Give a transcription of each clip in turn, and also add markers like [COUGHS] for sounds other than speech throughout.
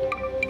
Thank you.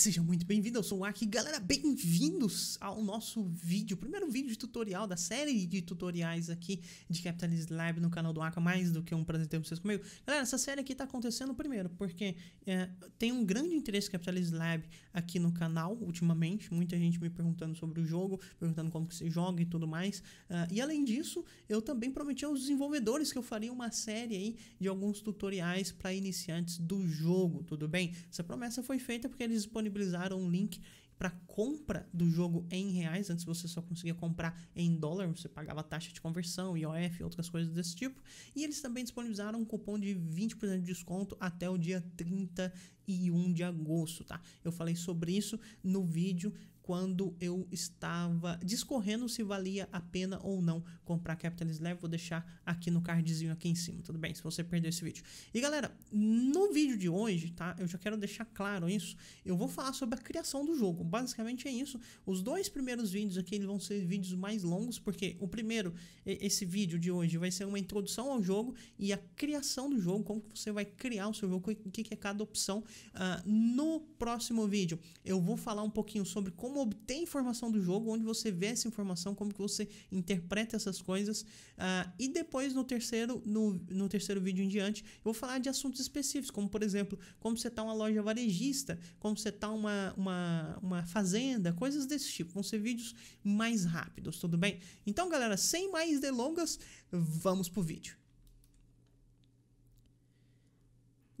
seja muito bem-vindo, eu sou o Aki. Galera, bem-vindos ao nosso vídeo, primeiro vídeo de tutorial da série de tutoriais aqui de Capitalist Lab no canal do Aki. Mais do que um prazer ter vocês comigo. Galera, essa série aqui tá acontecendo primeiro porque é, tem um grande interesse Capitalist Lab aqui no canal ultimamente. Muita gente me perguntando sobre o jogo, perguntando como que se joga e tudo mais. Uh, e além disso, eu também prometi aos desenvolvedores que eu faria uma série aí de alguns tutoriais para iniciantes do jogo, tudo bem? Essa promessa foi feita porque eles disponibilizaram disponibilizaram um link para compra do jogo em reais. Antes você só conseguia comprar em dólar, você pagava taxa de conversão, IOF e outras coisas desse tipo. E eles também disponibilizaram um cupom de 20% de desconto até o dia 31 de agosto, tá? Eu falei sobre isso no vídeo quando eu estava discorrendo se valia a pena ou não comprar Capital Level Vou deixar aqui no cardzinho aqui em cima, tudo bem? Se você perdeu esse vídeo. E galera, no vídeo de hoje, tá? Eu já quero deixar claro isso. Eu vou falar sobre a criação do jogo. Basicamente é isso. Os dois primeiros vídeos aqui eles vão ser vídeos mais longos, porque o primeiro, esse vídeo de hoje, vai ser uma introdução ao jogo e a criação do jogo, como que você vai criar o seu jogo, o que, que é cada opção. Uh, no próximo vídeo, eu vou falar um pouquinho sobre como obtém informação do jogo, onde você vê essa informação, como que você interpreta essas coisas. Uh, e depois, no terceiro, no, no terceiro vídeo em diante, eu vou falar de assuntos específicos, como por exemplo, como você tá uma loja varejista, como você tá uma, uma, uma fazenda, coisas desse tipo. Vão ser vídeos mais rápidos, tudo bem? Então, galera, sem mais delongas, vamos pro vídeo.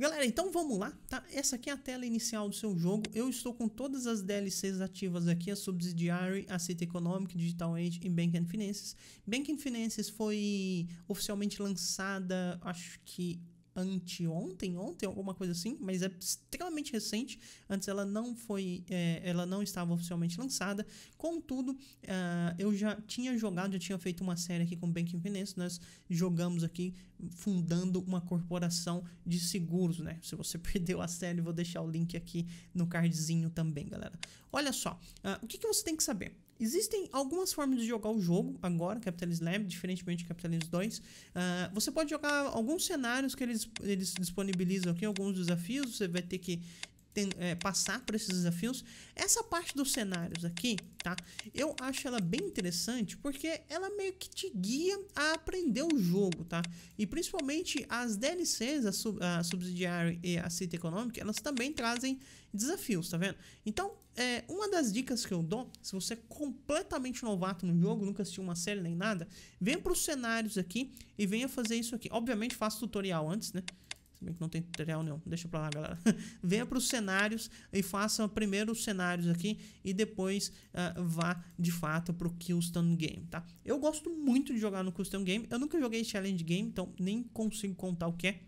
Galera, então vamos lá, tá? Essa aqui é a tela inicial do seu jogo. Eu estou com todas as DLCs ativas aqui, a Subsidiary, a City Economic, Digital Age e Bank and Finances. Bank and Finances foi oficialmente lançada, acho que anteontem, ontem, alguma coisa assim, mas é extremamente recente. Antes ela não foi, é, ela não estava oficialmente lançada. Contudo, uh, eu já tinha jogado, já tinha feito uma série aqui com Banking Finance. Nós jogamos aqui fundando uma corporação de seguros, né? Se você [LAUGHS] perdeu a série, vou deixar o link aqui no cardzinho também, galera. Olha só, uh, o que, que você tem que saber? Existem algumas formas de jogar o jogo agora, Capital Lab, diferentemente de Capitalist 2. Uh, ah, você pode jogar alguns cenários que eles, eles disponibilizam aqui, alguns desafios. Você vai ter que tem, é, passar por esses desafios. Essa parte dos cenários aqui, tá? Eu acho ela bem interessante porque ela meio que te guia a aprender o jogo, tá? E principalmente as DLCs, a, sub, a Subsidiary e a City Economic, elas também trazem desafios, tá vendo? Então, é, uma das dicas que eu dou, se você é completamente novato no jogo, nunca assistiu uma série nem nada, venha para os cenários aqui e venha fazer isso aqui. Obviamente faça tutorial antes, né? Se bem que não tem tutorial nenhum. Deixa pra lá, galera. [LAUGHS] Venha para os cenários e faça primeiro os cenários aqui e depois uh, vá de fato pro custom game, tá? Eu gosto muito de jogar no custom game. Eu nunca joguei challenge game, então nem consigo contar o que é.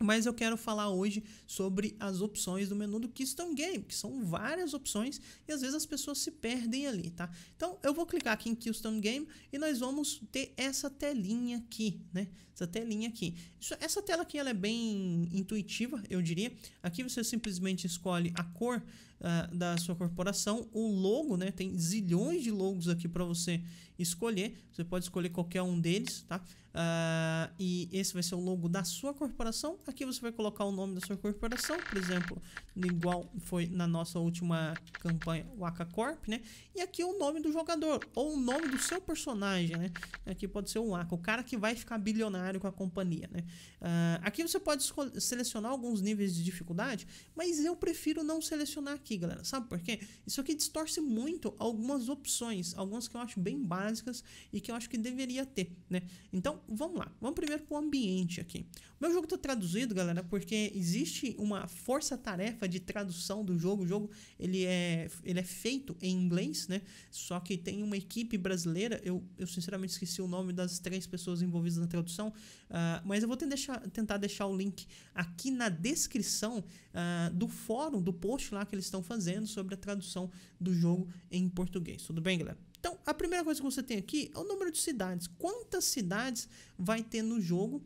Mas eu quero falar hoje sobre as opções do menu do Keystone Game, que são várias opções e às vezes as pessoas se perdem ali, tá? Então eu vou clicar aqui em Keystone Game e nós vamos ter essa telinha aqui, né? Essa telinha aqui. Isso, essa tela aqui ela é bem intuitiva, eu diria. Aqui você simplesmente escolhe a cor uh, da sua corporação, o logo, né? Tem zilhões de logos aqui para você escolher. Você pode escolher qualquer um deles, tá? Uh, e esse vai ser o logo da sua corporação. Aqui você vai colocar o nome da sua corporação, por exemplo, igual foi na nossa última campanha Waka Corp, né? E aqui é o nome do jogador ou o nome do seu personagem, né? Aqui pode ser o Waka, o cara que vai ficar bilionário com a companhia, né? Uh, aqui você pode selecionar alguns níveis de dificuldade, mas eu prefiro não selecionar aqui, galera. Sabe por quê? Isso aqui distorce muito algumas opções, algumas que eu acho bem básicas básicas e que eu acho que deveria ter, né? Então, vamos lá. Vamos primeiro pro ambiente aqui. O meu jogo tá traduzido, galera, porque existe uma força-tarefa de tradução do jogo. O jogo, ele é, ele é feito em inglês, né? Só que tem uma equipe brasileira, eu, eu sinceramente esqueci o nome das três pessoas envolvidas na tradução, uh, mas eu vou deixar, tentar deixar o link aqui na descrição uh, do fórum, do post lá que eles estão fazendo sobre a tradução do jogo em português. Tudo bem, galera? Então, a primeira coisa que você tem aqui é o número de cidades. Quantas cidades vai ter no jogo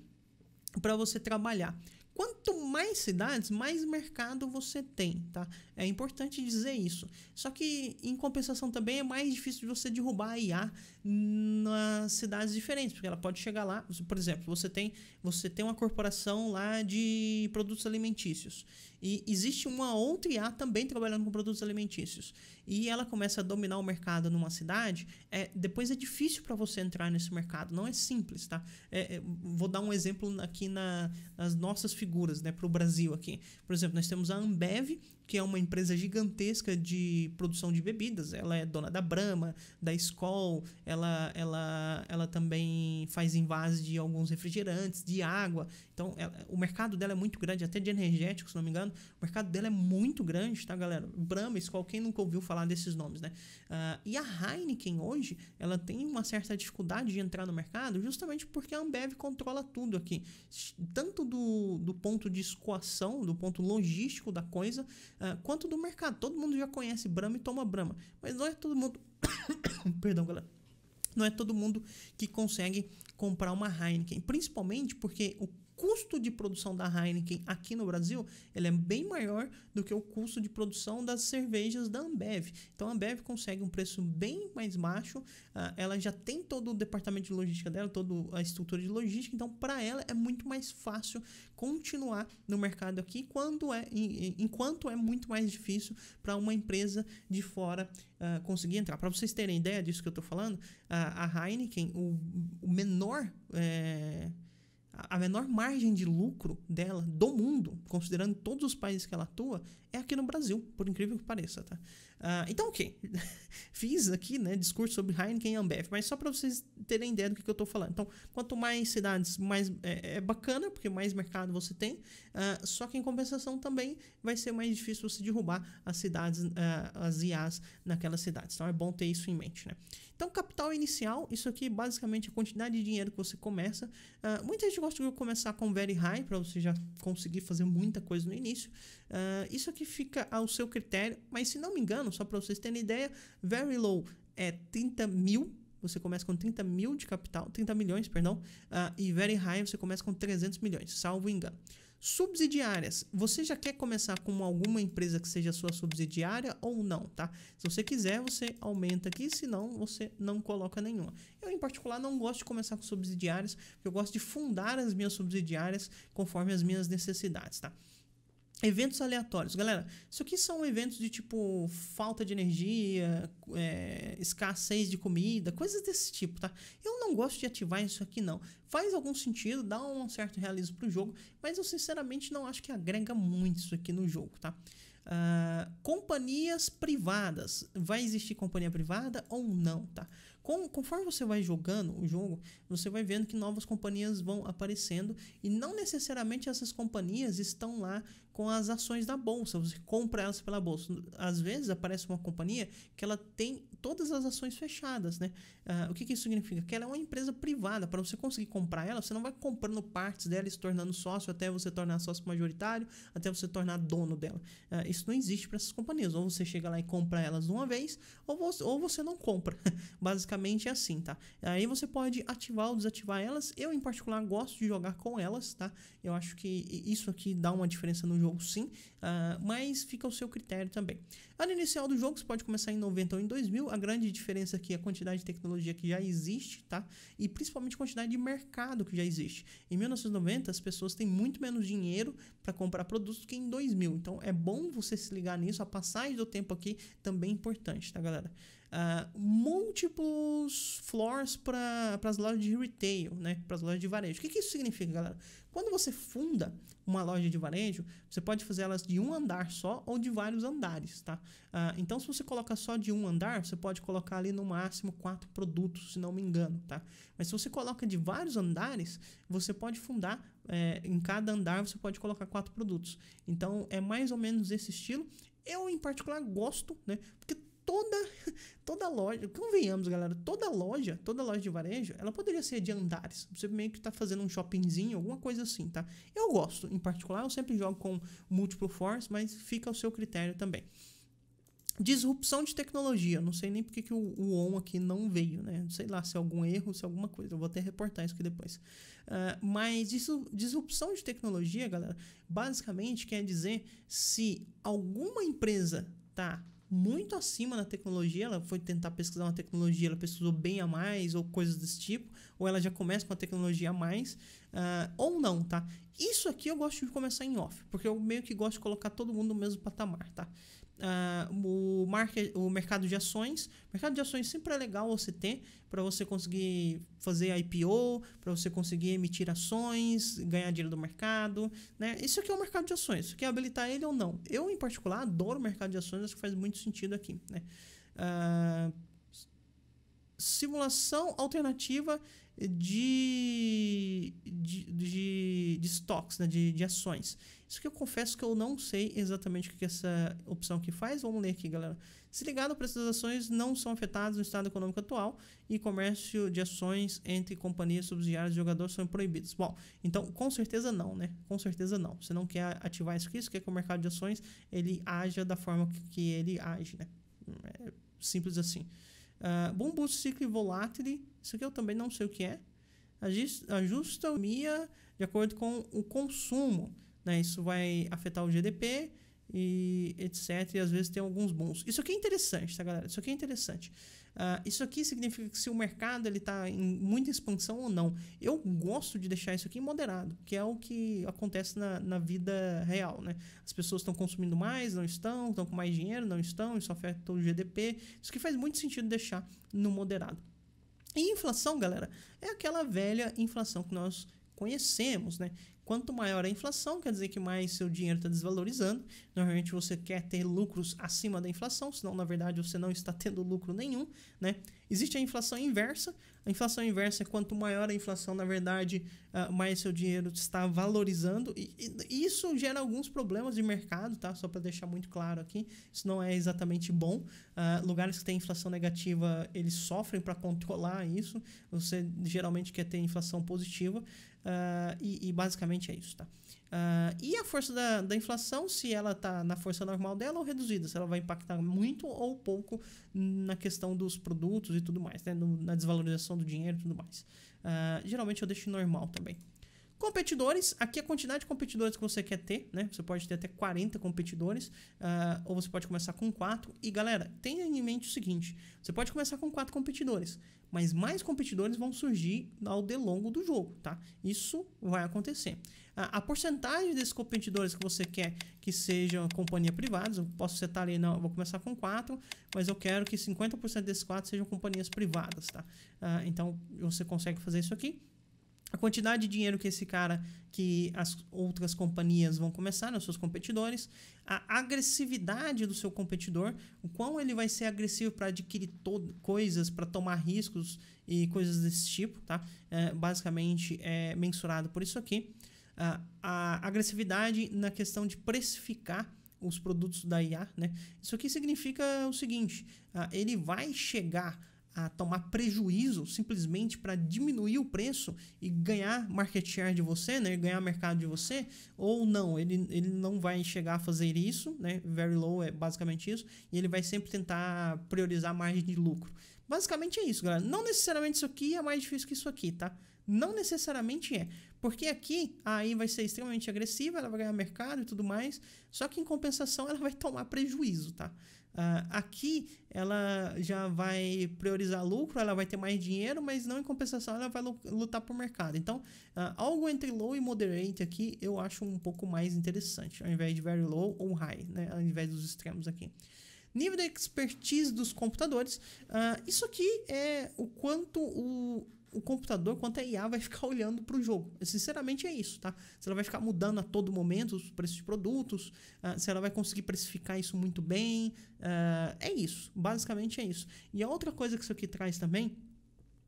para você trabalhar? Quanto mais cidades, mais mercado você tem, tá? É importante dizer isso. Só que, em compensação, também é mais difícil de você derrubar a IA nas cidades diferentes, porque ela pode chegar lá. Por exemplo, você tem, você tem uma corporação lá de produtos alimentícios e existe uma outra IA também trabalhando com produtos alimentícios e ela começa a dominar o mercado numa cidade, é, depois é difícil para você entrar nesse mercado. Não é simples, tá? É, é, vou dar um exemplo aqui na, nas nossas figuras, né, para o Brasil aqui. Por exemplo, nós temos a Ambev que é uma empresa gigantesca de produção de bebidas. Ela é dona da Brahma, da Skoll, ela, ela, ela também faz invase de alguns refrigerantes, de água. Então, ela, é, o mercado dela é muito grande, até de energéticos, se não me engano. O mercado dela é muito grande, tá, galera? Brahma, Skoll, quem nunca ouviu falar desses nomes, né? Uh, e a Heineken hoje, ela tem uma certa dificuldade de entrar no mercado justamente porque a Ambev controla tudo aqui. Tanto do, do ponto de escoação, do ponto logístico da coisa, uh, quanto do mercado. Todo mundo já conhece Brahma e toma Brahma, mas não é todo mundo. [COUGHS] Perdão, galera. Não é todo mundo que consegue comprar uma Heineken, principalmente porque o custo de produção da Heineken aqui no Brasil ele é bem maior do que o custo de produção das cervejas da Ambev. Então a Ambev consegue um preço bem mais baixo, ah, ela já tem todo o departamento de logística dela, toda a estrutura de logística, então para ela é muito mais fácil continuar no mercado aqui quando é, enquanto é muito mais difícil para uma empresa de fora uh, conseguir entrar. Para vocês terem ideia disso que eu estou falando, ah, a Heineken, o, o menor. Eh, a menor margem de lucro dela do mundo, considerando todos os países que ela atua, é aqui no Brasil, por incrível que pareça, tá? Uh, então, ok. [LAUGHS] Fiz aqui, né, discurso sobre Heineken e Ambev, mas só para vocês terem ideia do que, que, eu tô falando. Então, quanto mais cidades, mais é, é bacana, porque mais mercado você tem, uh, só que em compensação também vai ser mais difícil você derrubar as cidades, uh, as IAs naquelas cidades. Então, é bom ter isso em mente, né? Então, capital inicial, isso aqui basicamente é a quantidade de dinheiro que você começa. Uh, muita gente gosta de começar com very high, para você já conseguir fazer muita coisa no início. Uh, isso aqui fica ao seu critério, mas se não me engano, só para vocês terem ideia, very low é 30 mil você começa com 30 mil de capital, 30 milhões, perdão, uh, e Very High você começa com 300 milhões, salvo engano. Subsidiárias. Você já quer começar com alguma empresa que seja sua subsidiária ou não, tá? Se você quiser, você aumenta aqui, senão você não coloca nenhuma. Eu, em particular, não gosto de começar com subsidiárias, porque eu gosto de fundar as minhas subsidiárias conforme as minhas necessidades, tá? Eventos aleatórios. Galera, isso aqui são eventos de tipo falta de energia, é, escassez de comida, coisas desse tipo, tá? Eu não gosto de ativar isso aqui, não. Faz algum sentido, dá um certo realismo pro jogo, mas eu sinceramente não acho que agrega muito isso aqui no jogo, tá? Uh, companhias privadas. Vai existir companhia privada ou não, tá? Com, conforme você vai jogando o jogo, você vai vendo que novas companhias vão aparecendo e não necessariamente essas companhias estão lá com as ações da bolsa. Você compra elas pela bolsa. Às vezes aparece uma companhia que ela tem todas as ações fechadas, né? Uh, o que, que isso significa? Que ela é uma empresa privada. Para você conseguir comprar ela, você não vai comprando partes dela e se tornando sócio até você tornar sócio majoritário, até você tornar dono dela. Uh, isso não existe para essas companhias. Ou você chega lá e compra elas de uma vez, ou você, ou você não compra. [LAUGHS] Basicamente é assim, tá? Aí você pode ativar ou desativar elas. Eu, em particular, gosto de jogar com elas, tá? Eu acho que isso aqui dá uma diferença no jogo jogo sim, uh, mas fica ao seu critério também. Ano inicial do jogo, você pode começar em 90 ou em 2000, a grande diferença aqui é a quantidade de tecnologia que já existe, tá? E principalmente a quantidade de mercado que já existe. Em 1990, as pessoas têm muito menos dinheiro para comprar produtos que em 2000, então é bom você se ligar nisso, a passagem do tempo aqui também é importante, tá galera? uh, múltiplos floors para as lojas de retail, né? Para as lojas de varejo. O que, que isso significa, galera? Quando você funda uma loja de varejo, você pode fazer elas de um andar só ou de vários andares, tá? Uh, então, se você coloca só de um andar, você pode colocar ali no máximo quatro produtos, se não me engano, tá? Mas se você coloca de vários andares, você pode fundar é, em cada andar, você pode colocar quatro produtos. Então, é mais ou menos esse estilo. Eu, em particular, gosto, né? Porque toda [LAUGHS] toda loja, convenhamos, galera, toda loja, toda loja de varejo, ela poderia ser de andares. Você meio que está fazendo um shoppingzinho, alguma coisa assim, tá? Eu gosto, em particular, eu sempre jogo com múltiplo force, mas fica ao seu critério também. Disrupção de tecnologia. Não sei nem porque que o, o ON aqui não veio, né? Sei lá se é algum erro, se é alguma coisa. Eu vou até reportar isso aqui depois. Uh, mas isso, disrupção de tecnologia, galera, basicamente quer dizer se alguma empresa tá muito acima na tecnologia, ela foi tentar pesquisar uma tecnologia, ela pesquisou bem a mais, ou coisas desse tipo, ou ela já começa com uma tecnologia a mais, uh, ou não, tá? Isso aqui eu gosto de começar em off, porque eu meio que gosto de colocar todo mundo no mesmo patamar, tá? Uh, o, market, o mercado de ações. O mercado de ações sempre é legal você ter para você conseguir fazer IPO, para você conseguir emitir ações, ganhar dinheiro do mercado. Né? Isso aqui é o mercado de ações. Você quer é habilitar ele ou não? Eu, em particular, adoro o mercado de ações, acho que faz muito sentido aqui. Né? Uh, simulação alternativa de estoques, né, de, de ações. Isso que eu confesso que eu não sei exatamente o que essa opção aqui faz. Vamos ler aqui, galera. Se ligado, o preço das ações não são afetados no estado econômico atual e comércio de ações entre companhias subsidiárias de jogadores são proibidos. Bom, então com certeza não, né? Com certeza não. Você não quer ativar isso aqui, você quer que o mercado de ações ele haja da forma que ele age, né? É simples assim. Uh, ah, bom boost ciclo volátil, isso aqui eu também não sei o que é ajusta a economia de acordo com o consumo. Né? Isso vai afetar o GDP e etc. E às vezes tem alguns bons. Isso aqui é interessante, tá, galera? Isso aqui é interessante. Uh, isso aqui significa que se o mercado ele está em muita expansão ou não. Eu gosto de deixar isso aqui moderado, que é o que acontece na, na vida real, né? As pessoas estão consumindo mais, não estão, estão com mais dinheiro, não estão, isso afeta o GDP. Isso que faz muito sentido deixar no moderado. E inflação, galera, é aquela velha inflação que nós conhecemos, né? Quanto maior a inflação, quer dizer que mais seu dinheiro está desvalorizando. Normalmente você quer ter lucros acima da inflação, senão na verdade você não está tendo lucro nenhum, né? Existe a inflação inversa, a inflação inversa é quanto maior a inflação, na verdade, ah, mais seu dinheiro está valorizando. E isso gera alguns problemas de mercado, tá? Só para deixar muito claro aqui, isso não é exatamente bom. Uh, lugares que têm inflação negativa, eles sofrem para controlar isso. Você geralmente quer ter inflação positiva. Uh, e, e basicamente é isso, tá? Uh, e a força da, da inflação, se ela está na força normal dela ou reduzida, se ela vai impactar muito ou pouco na questão dos produtos e tudo mais, né? No, na desvalorização do dinheiro e tudo mais. Uh, geralmente eu deixo normal também. Competidores, aqui a quantidade de competidores que você quer ter, né? Você pode ter até 40 competidores, uh, ou você pode começar com 4. E galera, tenha em mente o seguinte: você pode começar com 4 competidores, mas mais competidores vão surgir ao longo do jogo, tá? Isso vai acontecer a, a porcentagem desses competidores que você quer que sejam companhia privadas. Eu posso setar ali, não, vou começar com 4, mas eu quero que 50% desses 4 sejam companhias privadas, tá? Ah, então você consegue fazer isso aqui. A quantidade de dinheiro que esse cara, que as outras companhias vão começar, né, os seus competidores, a agressividade do seu competidor, o quão ele vai ser agressivo para adquirir coisas, para tomar riscos e coisas desse tipo, tá? É, basicamente é mensurado por isso aqui a, agressividade na questão de precificar os produtos da IA, né? Isso aqui significa o seguinte: ah, ele vai chegar a tomar prejuízo simplesmente para diminuir o preço e ganhar market share de você, né? Ganhar mercado de você, ou não, ele, ele não vai chegar a fazer isso, né? Very low é basicamente isso, e ele vai sempre tentar priorizar margem de lucro. Basicamente é isso, galera. Não necessariamente isso aqui é mais difícil que isso aqui, tá? Não necessariamente é. Porque aqui a AI vai ser extremamente agressiva, ela vai ganhar mercado e tudo mais, só que em compensação ela vai tomar prejuízo, tá? Uh, aqui ela já vai priorizar lucro, ela vai ter mais dinheiro, mas não em compensação ela vai lutar por mercado. Então, uh, algo entre low e moderate aqui eu acho um pouco mais interessante, ao invés de very low ou high, né? Ao invés dos extremos aqui nível de expertise dos computadores. Uh, isso aqui é o quanto o o computador quanto a IA vai ficar [LAUGHS] olhando para o jogo. Sinceramente é isso, tá? Se ela vai ficar mudando a todo momento os preços de produtos, uh, se ela vai conseguir precificar isso muito bem, uh, é isso. Basicamente é isso. E a outra coisa que isso aqui traz também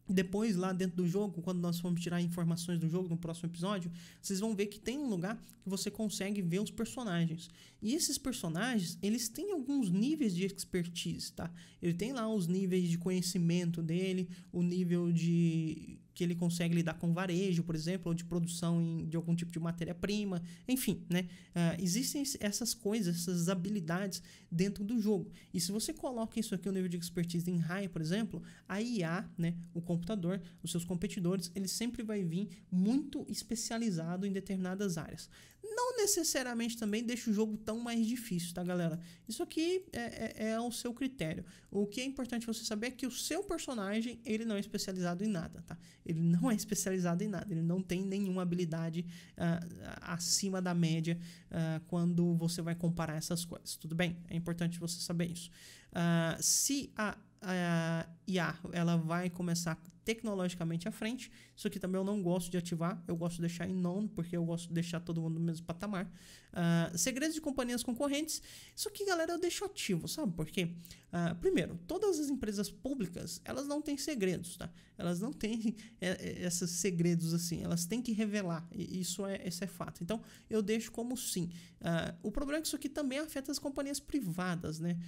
depois, lá dentro do jogo, quando nós formos tirar informações do jogo no próximo episódio, vocês vão ver que tem um lugar que você consegue ver os personagens. E esses personagens, eles têm alguns níveis de expertise, tá? Ele tem lá os níveis de conhecimento dele, o nível de que ele consegue lidar com varejo, por exemplo, ou de produção em, de algum tipo de matéria-prima, enfim, né? Uh, existem essas coisas, essas habilidades dentro do jogo. E se você coloca isso aqui, o nível de expertise em high, por exemplo, a IA, né, o computador, os seus competidores, ele sempre vai vir muito especializado em determinadas áreas não necessariamente também deixa o jogo tão mais difícil, tá, galera? Isso aqui é, é, é, o seu critério. O que é importante você saber é que o seu personagem, ele não é especializado em nada, tá? Ele não é [LAUGHS] especializado em nada, ele não tem nenhuma habilidade uh, acima da média uh, quando você vai comparar essas coisas, tudo bem? É importante você saber isso. Uh, se a, a IA, ela vai começar tecnologicamente à frente. Isso aqui também eu não gosto de ativar, eu gosto de deixar em non, porque eu gosto de deixar todo mundo no mesmo patamar. Uh, segredos de companhias concorrentes, isso aqui, galera, eu deixo ativo, sabe por quê? Uh, primeiro, todas as empresas públicas, elas não têm segredos, tá? Elas não têm é, é esses segredos assim, elas têm que revelar, isso é, isso é fato. Então, eu deixo como sim. Uh, o problema é que isso aqui também afeta as companhias privadas, né?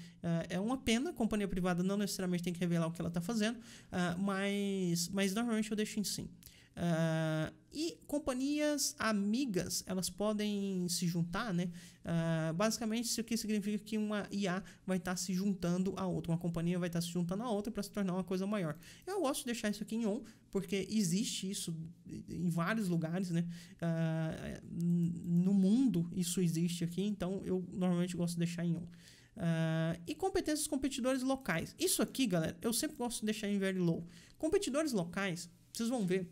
é uma pena, a companhia privada não necessariamente tem que revelar o que ela está fazendo, uh, mas, mas normalmente eu deixo em sim. Uh, e companhias amigas, elas podem se juntar, né? Uh, basicamente, isso aqui significa que uma IA vai estar tá se juntando a outra, uma companhia vai estar tá se juntando a outra para se tornar uma coisa maior. Eu gosto de deixar isso aqui em on, porque existe isso em vários lugares, né? Uh, no mundo isso existe aqui, então eu normalmente gosto de deixar em on. Uh, e competências dos competidores locais. Isso aqui, galera, eu sempre gosto de deixar em very low. Competidores locais, vocês vão ver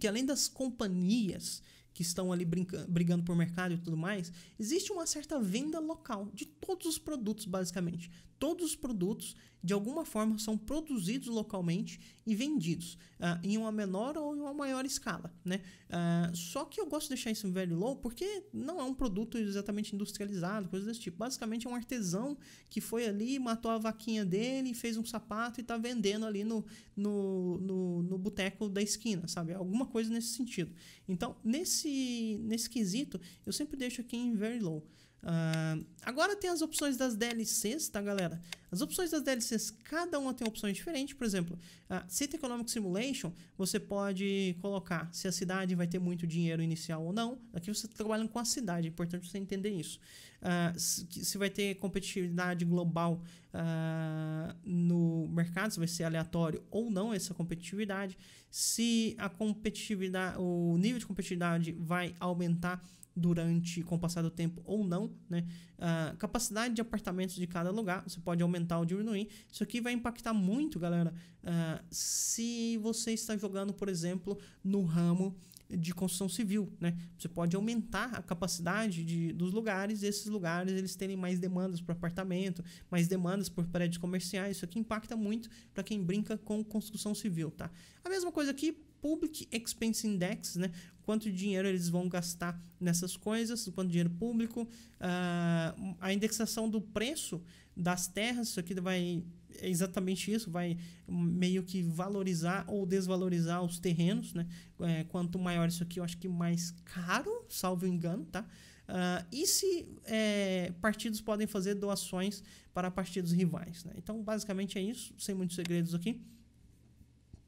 que além das companhias que estão ali brigando por mercado e tudo mais, existe uma certa venda local de todos os produtos, basicamente todos os produtos de alguma forma são produzidos localmente e vendidos uh, em uma menor ou em uma maior escala, né? Uh, só que eu gosto de deixar isso em very low porque não é um produto exatamente industrializado, coisa desse tipo. Basicamente é um artesão que foi ali, matou a vaquinha dele, fez um sapato e está vendendo ali no, no, no, no boteco da esquina, sabe? Alguma coisa nesse sentido. Então, nesse, nesse quesito, eu sempre deixo aqui em very low. Uh, agora tem as opções das DLCs, tá, galera? As opções das DLCs, cada uma tem opções diferentes. Por exemplo, a City Economic Simulation, você pode colocar se a cidade vai ter muito dinheiro inicial ou não. Aqui você está trabalhando com a cidade, é importante você entender isso. Uh, se vai ter competitividade global uh, no mercado, se vai ser aleatório ou não essa competitividade. Se a competitividade, o nível de competitividade vai aumentar durante, com o passar do tempo ou não, né? A capacidade de apartamentos de cada lugar, você pode aumentar ou diminuir. Isso aqui vai impactar muito, galera, uh, se você está jogando, por exemplo, no ramo de construção civil, né? Você pode aumentar a capacidade de, dos lugares, e esses lugares eles terem mais demandas por apartamento, mais demandas por prédios comerciais. Isso aqui impacta muito para quem brinca com construção civil, tá? A mesma coisa aqui Public Expense Index, né? Quanto dinheiro eles vão gastar nessas coisas, quanto dinheiro público, uh, a indexação do preço das terras, isso aqui vai é exatamente isso, vai meio que valorizar ou desvalorizar os terrenos, né? É, quanto maior isso aqui, eu acho que mais caro, salvo engano, tá? Uh, e se é, partidos podem fazer doações para partidos rivais, né? Então, basicamente é isso, sem muitos segredos aqui.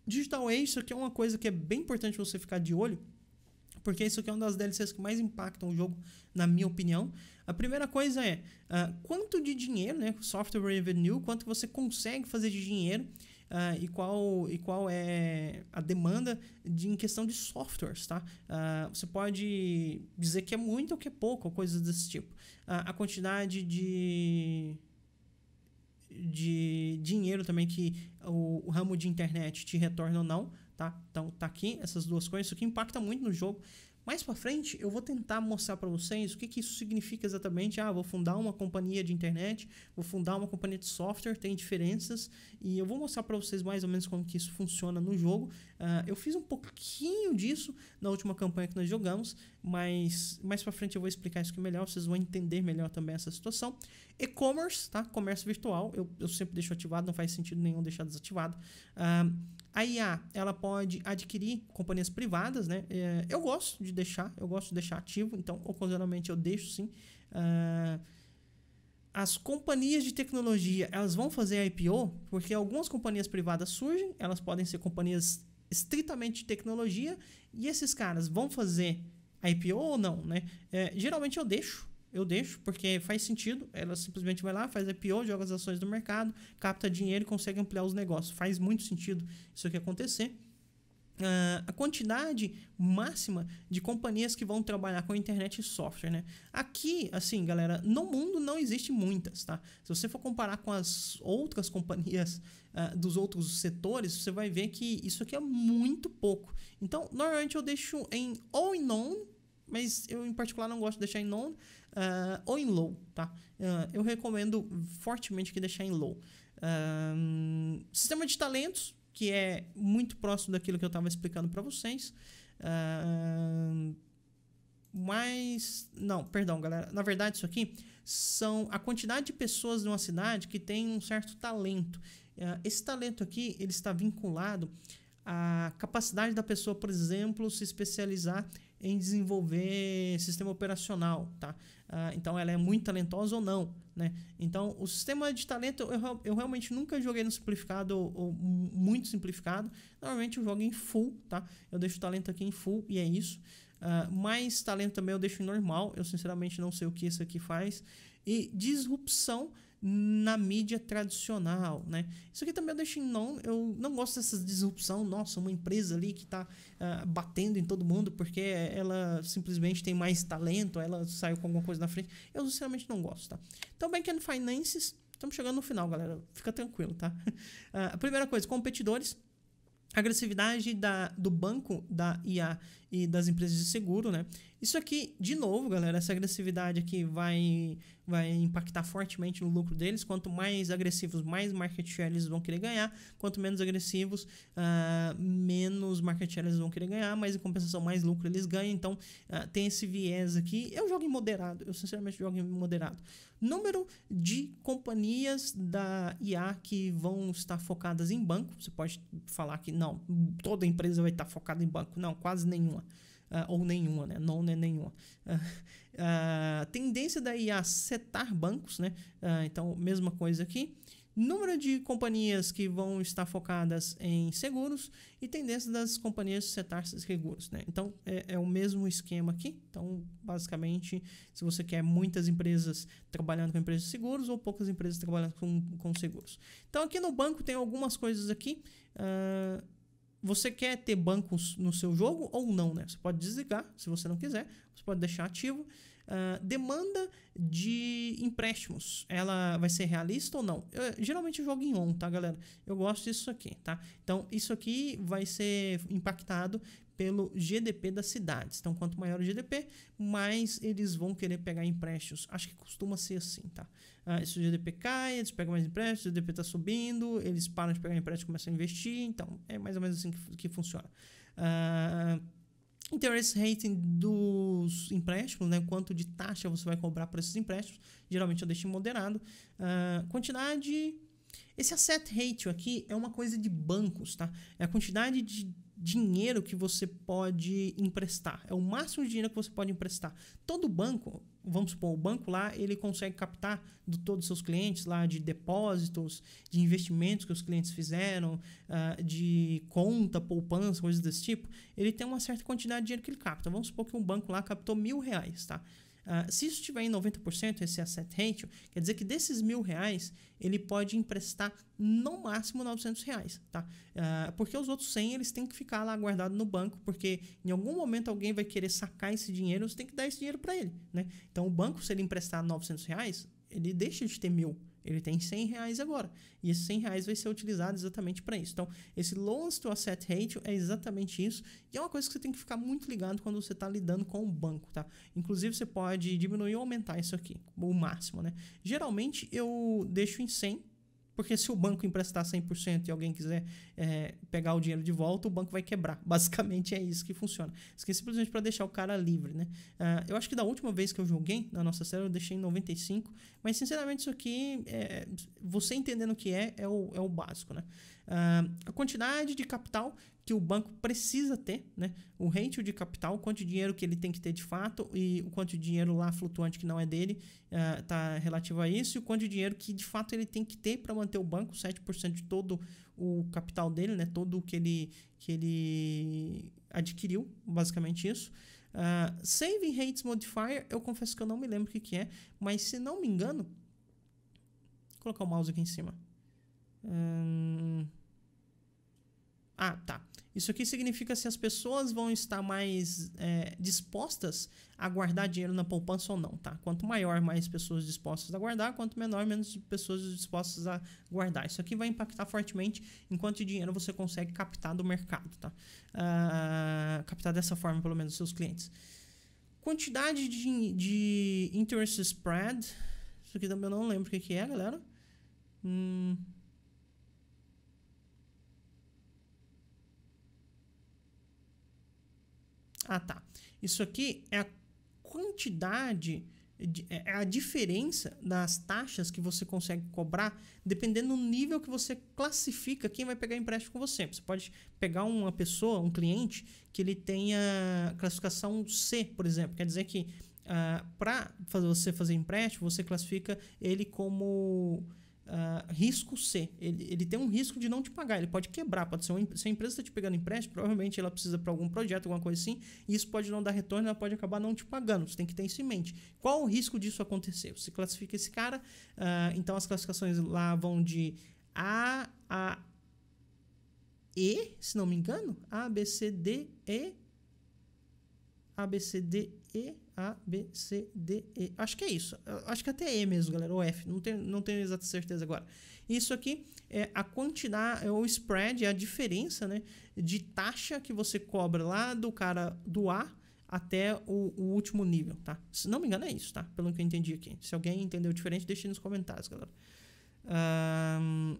Digital age isso que é uma coisa que é bem importante você ficar de olho, porque isso aqui é uma das DLCs que mais impactam o jogo, na minha opinião. A primeira coisa é uh, quanto de dinheiro, né, software revenue, quanto você consegue fazer de dinheiro uh, e, qual, e qual é a demanda de, em questão de softwares, tá? Uh, você pode dizer que é muito ou que é pouco, ou coisas desse tipo. a quantidade de de dinheiro também que o, o ramo de internet te retorna ou não, tá? Então tá aqui essas duas coisas, isso que impacta muito no jogo. Mais para frente, eu vou tentar mostrar para vocês o que, que isso significa exatamente. Ah, vou fundar uma companhia de internet, vou fundar uma companhia de software, tem diferenças. E eu vou mostrar para vocês mais ou menos como que isso funciona no jogo. Uh, eu fiz um pouquinho disso na última campanha que nós jogamos, mas mais para frente eu vou explicar isso aqui melhor, vocês vão entender melhor também essa situação. E-commerce, tá? Comércio virtual, eu, eu sempre deixo ativado, não faz sentido nenhum deixar desativado. Uh, a IA, ah, ela pode adquirir companhias privadas, né? É, eu gosto de deixar, eu gosto de deixar ativo, então ocasionalmente eu deixo sim. Uh, as companhias de tecnologia, elas vão fazer IPO, porque algumas companhias privadas surgem, elas podem ser companhias estritamente de tecnologia, e esses caras vão fazer IPO ou não, né? É, geralmente eu deixo, eu deixo, porque faz sentido. Ela simplesmente vai lá, faz IPO, joga as ações do mercado, capta dinheiro e consegue ampliar os negócios. Faz muito sentido isso aqui acontecer. Uh, a quantidade máxima de companhias que vão trabalhar com internet e software, né? Aqui, assim, galera, no mundo não existe muitas, tá? Se você for comparar com as outras companhias uh, dos outros setores, você vai ver que isso aqui é muito pouco. Então, normalmente eu deixo em all in all, mas eu em particular não gosto de deixar em non uh, ou em low, tá? Uh, eu recomendo fortemente que deixar em low. Uh, sistema de talentos, que é muito próximo daquilo que eu estava explicando para vocês. mas, não, perdão, galera. Na verdade, isso aqui são a quantidade de pessoas de uma cidade que tem um certo talento. esse talento aqui, ele está vinculado à capacidade da pessoa, por exemplo, se especializar em desenvolver sistema operacional, tá? Ah, então ela é muito talentosa ou não, né? Então o sistema de talento eu, eu realmente nunca joguei no simplificado ou, ou muito simplificado. Normalmente eu jogo em full, tá? Eu deixo o talento aqui em full e é isso. Uh, mais talento também eu deixo em normal. Eu sinceramente não sei o que isso aqui faz. E disrupção na mídia tradicional, né? Isso aqui também eu deixo em não, eu não gosto dessa disrupção, nossa, uma empresa ali que tá uh, batendo em todo mundo porque ela simplesmente tem mais talento, ela saiu com alguma coisa na frente. Eu sinceramente não gosto, tá? Então, Backend Finances, estamos chegando no final, galera. Fica tranquilo, tá? Uh, [LAUGHS] a primeira coisa, competidores agressividade da, do banco da IA e das empresas de seguro, né? Isso aqui, de novo, galera, essa agressividade aqui vai, vai impactar fortemente no lucro deles. Quanto mais agressivos, mais market share eles vão querer ganhar. Quanto menos agressivos, uh, menos market share eles vão querer ganhar. Mas em compensação, mais lucro eles ganham. Então, uh, tem esse viés aqui. Eu jogo em moderado. Eu, sinceramente, jogo em moderado. Número de companhias da IA que vão estar focadas em banco. Você pode falar que não, toda empresa vai estar focada em banco. Não, quase nenhuma uh, ou nenhuma, né? Não é nenhuma. Uh, uh, tendência daí a setar bancos, né? então, mesma coisa aqui. Número de companhias que vão estar focadas em seguros e tendência das companhias setar seguros, né? Então, é, é o mesmo esquema aqui. Então, basicamente, se você quer muitas empresas trabalhando com empresas de seguros ou poucas empresas trabalhando com, com seguros. Então, aqui no banco tem algumas coisas aqui. Uh, você quer ter bancos no seu jogo ou não, né? Você pode desligar se você não quiser, você pode deixar ativo. Uh, demanda de empréstimos, ela vai ser realista ou não? Eu, geralmente eu jogo em on, tá, galera? Eu gosto disso aqui, tá? Então, isso aqui vai ser impactado pelo GDP das cidades. Então, quanto maior o GDP, mais eles vão querer pegar empréstimos. Acho que costuma ser assim, tá? Ah, se o GDP cai, eles pegam mais empréstimos, o GDP está subindo, eles param de pegar empréstimo e começam a investir. Então, é mais ou menos assim que, que funciona. Ah, interest então, rating dos empréstimos, né? Quanto de taxa você vai cobrar por esses empréstimos. Geralmente eu deixo moderado. Ah, quantidade... Esse asset ratio aqui é uma coisa de bancos, tá? É a quantidade de dinheiro que você pode emprestar. É o máximo de dinheiro que você pode emprestar. Todo banco, vamos supor, o banco lá, ele consegue captar de todos os seus clientes lá de depósitos, de investimentos que os clientes fizeram, ah, de conta, poupança, coisas desse tipo. Ele tem uma certa quantidade de dinheiro que ele capta. Vamos supor que um banco lá captou mil reais, tá? Uh, se isso estiver em 90%, esse asset ratio, quer dizer que desses mil reais, ele pode emprestar no máximo 900 reais, tá? Uh, porque os outros 100, eles têm que ficar lá guardado no banco, porque em algum momento alguém vai querer sacar esse dinheiro, você tem que dar esse dinheiro para ele, né? Então, o banco, se ele emprestar 900 reais, ele deixa de ter mil, ele tem 100 reais agora. E esses 100 reais vai ser utilizado exatamente para isso. Então, esse loans to asset ratio é exatamente isso. E é uma coisa que você tem que ficar muito ligado quando você está lidando com o banco, tá? Inclusive, você pode diminuir ou aumentar isso aqui, o máximo, né? Geralmente, eu deixo em 100 porque se o banco emprestar 100% e alguém quiser é, pegar o dinheiro de volta, o banco vai quebrar. [LAUGHS] Basicamente é isso que funciona. Isso aqui é simplesmente para deixar o cara livre, né? Uh, eu acho que da última vez que eu joguei na nossa série, eu deixei em 95. Mas, sinceramente, isso aqui, é, você entendendo o que é, é o, é o básico, né? Uh, a quantidade de capital que o banco precisa ter, né? O ratio de capital, quanto de dinheiro que ele tem que ter de fato e o quanto de dinheiro lá flutuante que não é dele está eh, uh, relativo a isso e o quanto de dinheiro que de fato ele tem que ter para manter o banco, 7% de todo o capital dele, né? Todo o que ele, que ele adquiriu, basicamente isso. Uh, saving Rates Modifier, eu confesso que eu não me lembro o que, que é, mas se não me engano... Vou colocar o mouse aqui em cima. Hum, ah, tá. Isso aqui significa se as pessoas vão estar mais é, dispostas a guardar dinheiro na poupança ou não, tá? Quanto maior, mais pessoas dispostas a guardar, quanto menor, menos pessoas dispostas a guardar. Isso aqui vai impactar fortemente em quanto dinheiro você consegue captar do mercado, tá? Uh, captar dessa forma, pelo menos, seus clientes. Quantidade de, de interest spread. Isso aqui também eu não lembro o que, que é, galera. Hum, Ah, tá. Isso aqui é a quantidade, é, é a diferença das taxas que você consegue cobrar dependendo do nível que você classifica quem vai pegar empréstimo com você. Você pode pegar uma pessoa, um cliente, que ele tenha classificação C, por exemplo. Quer dizer que uh, ah, para você fazer empréstimo, você classifica ele como uh, risco C. Ele, ele tem um risco de não te pagar, ele pode quebrar, pode ser uma, se a empresa está te pegando empréstimo, provavelmente ela precisa para algum projeto, alguma coisa assim, e isso pode não dar retorno, ela pode acabar não te pagando. Você tem que ter isso em mente. Qual o risco disso acontecer? Você classifica esse cara, uh, então as classificações lá vão de A a E, se não me engano, A, B, C, D, E, A, B, C, D, E, a, B, C, D, E. Acho que é isso. Acho que é até E mesmo, galera, ou F. Não tenho, não tenho exata certeza agora. Isso aqui é a quantidade, é o spread, é a diferença né, de taxa que você cobra lá do cara do A até o, o, último nível, tá? Se não me engano é isso, tá? Pelo que eu entendi aqui. Se alguém entendeu diferente, deixe nos comentários, galera. Um,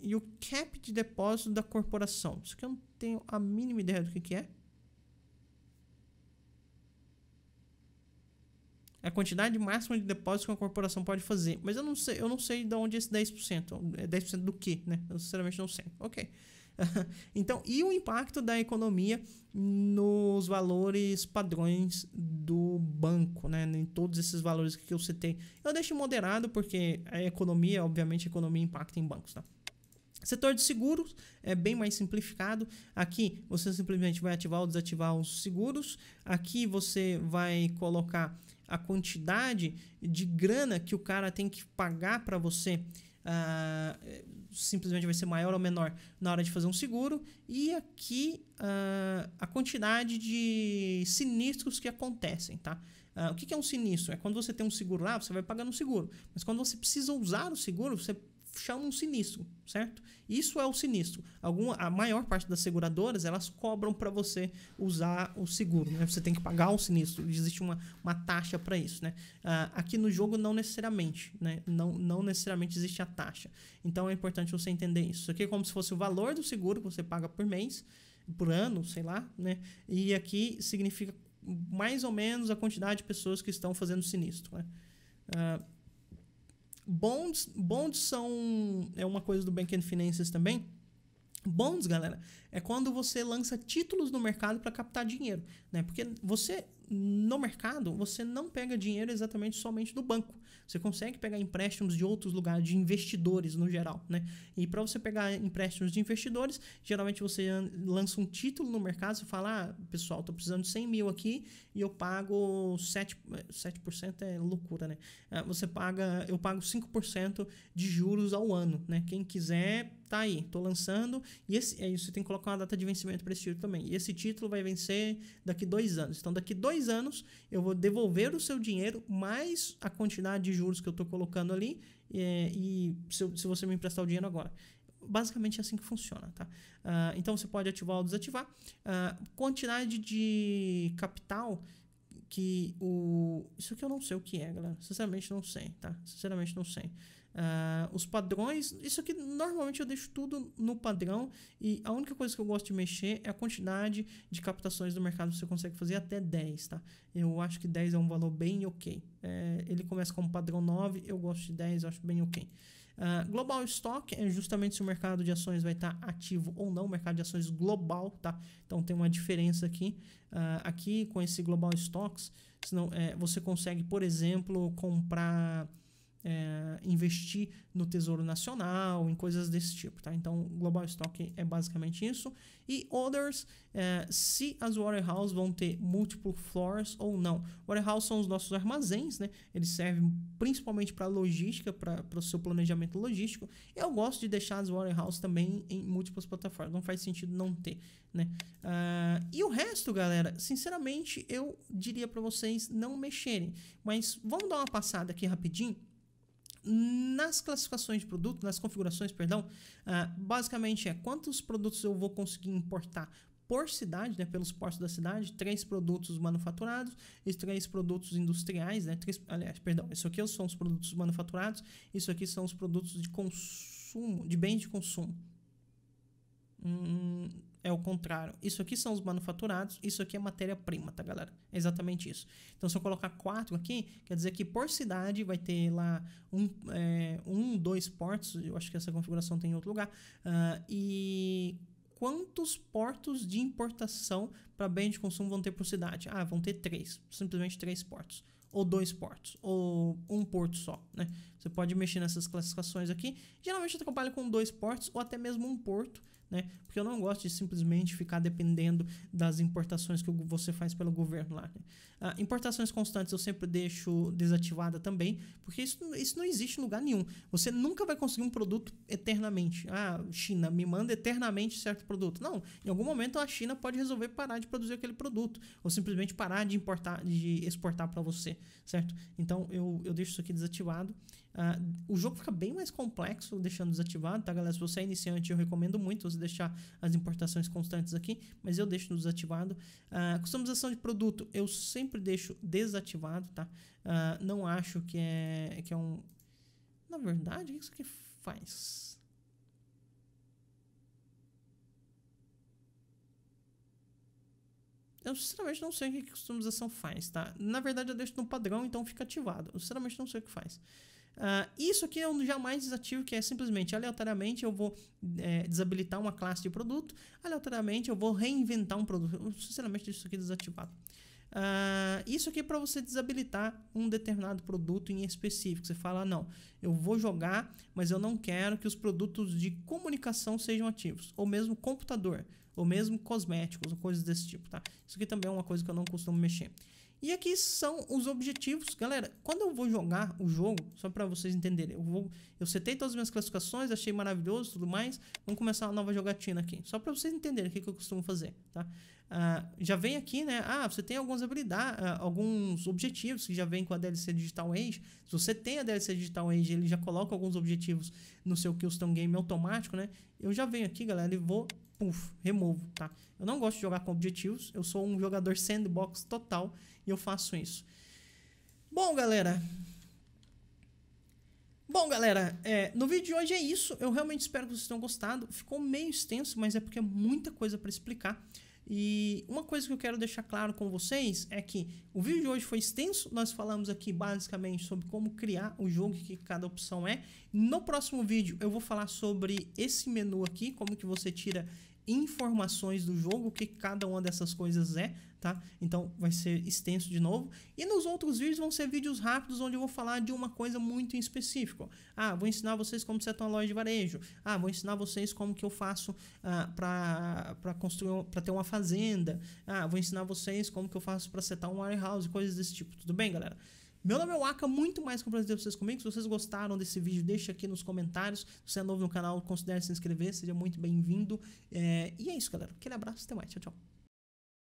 e o cap de depósito da corporação. Isso aqui eu não tenho a mínima ideia do que, que é. a quantidade máxima de depósitos que uma corporação pode fazer. Mas eu não sei, eu não sei de onde é esse 10%. É 10% do que, né? Eu sinceramente não sei. Ok. [LAUGHS] então, e o impacto da economia nos valores padrões do banco, né? Em todos esses valores que eu citei. Eu deixo moderado, porque a economia, obviamente, a economia impacta em bancos, tá? Setor de seguros é bem mais simplificado. Aqui você simplesmente vai ativar ou desativar os seguros. Aqui você vai colocar a quantidade de grana que o cara tem que pagar para você uh, simplesmente vai ser maior ou menor na hora de fazer um seguro, e aqui uh, a quantidade de sinistros que acontecem, tá? Uh, o que, é um sinistro? É quando você tem um seguro lá, você vai pagando um seguro. Mas quando você precisa usar o seguro, você chamam sinistro, certo? Isso é o sinistro. Alguma, a maior parte das seguradoras elas cobram para você usar o seguro, né? Você tem que pagar o sinistro. Existe uma, uma taxa para isso, né? Ah, aqui no jogo não necessariamente, né? Não, não necessariamente existe a taxa. Então é importante você entender isso. Isso aqui é como se fosse o valor do seguro que você paga por mês, por ano, sei lá, né? E aqui significa mais ou menos a quantidade de pessoas que estão fazendo sinistro, né? Uh, Bonds, bonds são é uma coisa do Bankend Finances também. Bonds, galera, é quando você lança títulos no mercado para captar dinheiro, né? Porque você no mercado, você não pega dinheiro exatamente somente do banco. Você consegue pegar empréstimos de outros lugares, de investidores no geral, né? E para você pegar empréstimos de investidores, geralmente você lança um título no mercado e fala, ah, pessoal, tô precisando de 100 mil aqui e eu pago 7%, 7% é loucura, né? Ah, você paga, eu pago 5% de juros ao ano, né? Quem quiser Tá aí, tô lançando. E esse, é você tem que colocar uma data de vencimento para esse título também. E esse título vai vencer daqui dois anos. Então, daqui dois anos, eu vou devolver o seu dinheiro mais a quantidade de juros que eu tô colocando ali. e se, se você me emprestar o dinheiro agora basicamente é assim que funciona, tá? Uh, então você pode ativar ou desativar. Uh, quantidade de capital que o. Isso que eu não sei o que é, galera. Sinceramente não sei, tá? Sinceramente não sei. Uh, os padrões, isso aqui normalmente eu deixo tudo no padrão e a única coisa que eu gosto de mexer é a quantidade de captações do mercado que você consegue fazer até 10, tá? Eu acho que 10 é um valor bem ok. É, ele começa o padrão 9, eu gosto de 10, eu acho bem ok. Uh, global Stock é justamente se o mercado de ações vai estar tá ativo ou não, o mercado de ações global, tá? Então tem uma diferença aqui. Uh, aqui com esse Global Stocks, senão, é, você consegue, por exemplo, comprar é, investir no Tesouro Nacional, em coisas desse tipo, tá? Então, Global Stock é basicamente isso. E Others, é, se as warehouses vão ter múltiplo floors ou não. Warehouse são os nossos armazéns, né? Eles servem principalmente para logística, para o seu planejamento logístico. Eu gosto de deixar as warehouses também em múltiplas plataformas, não faz sentido não ter, né? Uh, e o resto, galera, sinceramente, eu diria para vocês não mexerem. Mas vamos dar uma passada aqui rapidinho nas classificações de produto, nas configurações, perdão, uh, basicamente é quantos produtos eu vou conseguir importar por cidade, né, pelos portos da cidade, três produtos manufaturados e três produtos industriais, né, três, aliás, perdão, isso aqui são os produtos manufaturados, isso aqui são os produtos de consumo, de bens de consumo. Hum, é o contrário. Isso aqui são os manufaturados, isso aqui é matéria-prima, tá, galera? É exatamente isso. Então, se eu colocar 4 aqui, quer dizer que por cidade vai ter lá um, é, um dois portos, eu acho que essa configuração tem em outro lugar, uh, e quantos portos de importação para bem de consumo vão ter por cidade? Ah, vão ter três, simplesmente três portos ou dois portos, ou um porto só, né? Você pode mexer nessas classificações aqui. Geralmente eu trabalho com dois portos ou até mesmo um porto, né? Porque eu não gosto de simplesmente ficar dependendo das importações que você faz pelo governo lá. Né? Ah, importações constantes eu sempre deixo desativada também, porque isso, isso não existe em lugar nenhum. Você nunca vai conseguir um produto eternamente. Ah, China, me manda eternamente certo produto. Não, em algum momento a China pode resolver parar de produzir aquele produto, ou simplesmente parar de importar, de exportar para você, certo? Então eu, eu deixo isso aqui desativado. Uh, o jogo fica bem mais complexo deixando desativado, tá, galera? Se você é iniciante, eu recomendo muito você deixar as importações constantes aqui, mas eu deixo desativado. Uh, customização de produto, eu sempre deixo desativado, tá? Uh, não acho que é, que é um... Na verdade, o que isso aqui faz? Eu sinceramente não sei o que a customização faz, tá? Na verdade eu deixo no padrão, então fica ativado. Eu sinceramente não sei o que faz. Uh, isso aqui é eu jamais desativo, que é simplesmente aleatoriamente eu vou é, desabilitar uma classe de produto, aleatoriamente eu vou reinventar um produto. Eu, sinceramente, ah, isso aqui é desativado. Uh, isso aqui é para você desabilitar um determinado produto em específico. Você fala, ah, não, eu vou jogar, mas eu não quero que os produtos de comunicação sejam ativos, ou mesmo computador, ou mesmo cosméticos, ou coisas desse tipo, tá? Isso aqui também é uma coisa que eu não costumo mexer. E aqui são os objetivos, galera. Quando eu vou jogar o jogo, só para vocês entenderem, eu vou, eu setei todas as minhas classificações, achei maravilhoso, tudo mais. Vamos começar uma nova jogatina aqui, só para vocês entenderem o que, que eu costumo fazer, tá? Uh, já vem aqui, né? Ah, você tem algumas habilidades, uh, ah, alguns objetivos que já vem com a DLC Digital Age. Se você tem a DLC Digital Age, ele já coloca alguns objetivos no seu Killstone Game automático, né? Eu já venho aqui, galera, e vou, puf, removo, tá? Eu não gosto de jogar com objetivos, eu sou um jogador sandbox total e eu faço isso. Bom, galera, Bom, galera, é, no vídeo de hoje é isso. Eu realmente espero que vocês tenham gostado. Ficou meio extenso, mas é porque é muita coisa para explicar. E uma coisa que eu quero deixar claro com vocês é que o vídeo de hoje foi extenso, nós falamos aqui basicamente sobre como criar o jogo que cada opção é. No próximo vídeo eu vou falar sobre esse menu aqui, como que você tira informações do jogo, o que cada uma dessas coisas é tá? Então vai ser extenso de novo. E nos outros vídeos vão ser vídeos rápidos onde eu vou falar de uma coisa muito específica. Ah, vou ensinar vocês como setar uma loja de varejo. Ah, vou ensinar vocês como que eu faço ah, para construir, para ter uma fazenda. Ah, vou ensinar vocês como que eu faço para setar um warehouse, coisas desse tipo. Tudo bem, galera? Meu nome é Waka, muito mais que um prazer ter vocês comigo. Se vocês gostaram desse vídeo, deixa aqui nos comentários. Se você é novo no canal, considere se inscrever, seja muito bem-vindo. É... e é isso, galera. Aquele abraço, até mais. Tchau, tchau.